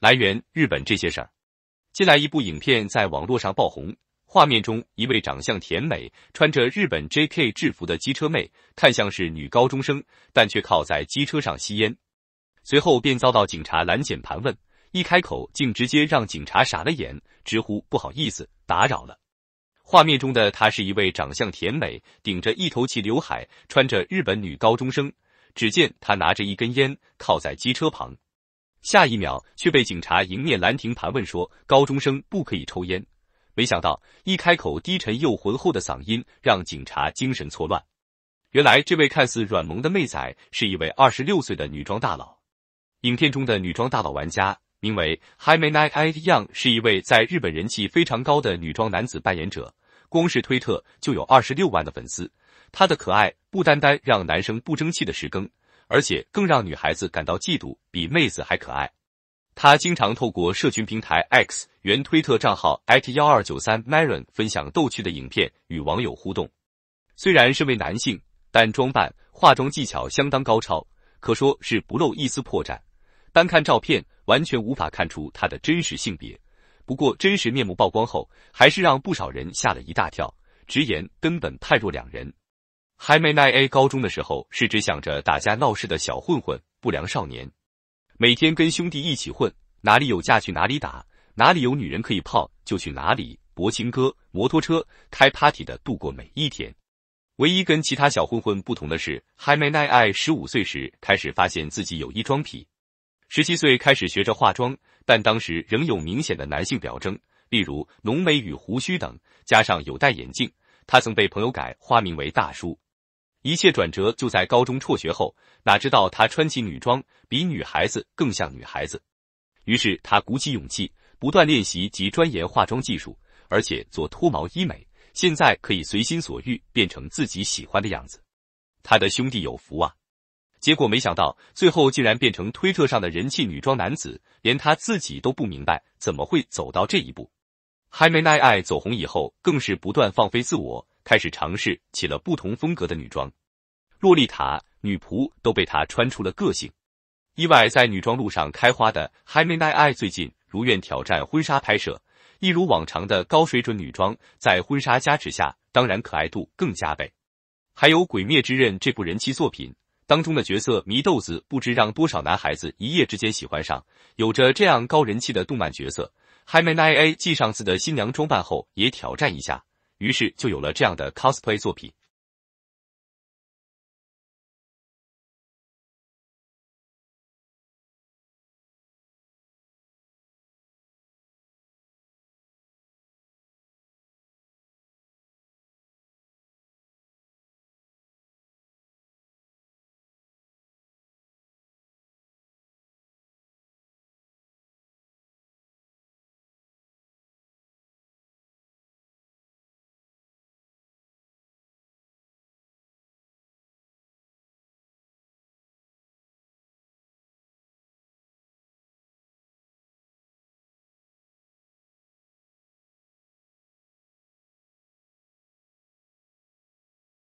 来源日本这些事儿，近来一部影片在网络上爆红。画面中，一位长相甜美、穿着日本 JK 制服的机车妹，看像是女高中生，但却靠在机车上吸烟。随后便遭到警察拦检盘问，一开口竟直接让警察傻了眼，直呼不好意思打扰了。画面中的她是一位长相甜美、顶着一头齐刘海、穿着日本女高中生。只见她拿着一根烟，靠在机车旁。下一秒却被警察迎面拦停盘问，说：“高中生不可以抽烟。”没想到一开口，低沉又浑厚的嗓音让警察精神错乱。原来这位看似软萌的妹仔是一位二十六岁的女装大佬。影片中的女装大佬玩家名为 Hi May Night y o u n g 是一位在日本人气非常高的女装男子扮演者。光是推特就有二十六万的粉丝，她的可爱不单单让男生不争气的石更。而且更让女孩子感到嫉妒，比妹子还可爱。他经常透过社群平台 X 原推特账号 at 幺二九三 Maron 分享逗趣的影片与网友互动。虽然身为男性，但装扮化妆技巧相当高超，可说是不露一丝破绽。单看照片，完全无法看出他的真实性别。不过真实面目曝光后，还是让不少人吓了一大跳，直言根本判若两人。还没奈 A 高中的时候是只想着打架闹事的小混混、不良少年，每天跟兄弟一起混，哪里有架去哪里打，哪里有女人可以泡就去哪里，伯情哥、摩托车、开趴体的度过每一天。唯一跟其他小混混不同的是，还没奈爱十五岁时开始发现自己有异装癖，十七岁开始学着化妆，但当时仍有明显的男性表征，例如浓眉与胡须等，加上有戴眼镜，他曾被朋友改化名为大叔。一切转折就在高中辍学后，哪知道他穿起女装比女孩子更像女孩子。于是他鼓起勇气，不断练习及钻研化妆技术，而且做脱毛医美，现在可以随心所欲变成自己喜欢的样子。他的兄弟有福啊！结果没想到最后竟然变成推特上的人气女装男子，连他自己都不明白怎么会走到这一步。还没耐爱走红以后更是不断放飞自我。开始尝试起了不同风格的女装，洛丽塔、女仆都被她穿出了个性。意外在女装路上开花的海 n 奈艾最近如愿挑战婚纱拍摄，一如往常的高水准女装在婚纱加持下，当然可爱度更加倍。还有《鬼灭之刃》这部人气作品当中的角色祢豆子，不知让多少男孩子一夜之间喜欢上。有着这样高人气的动漫角色，还没奈 a 继上次的新娘装扮后，也挑战一下。于是就有了这样的 cosplay 作品。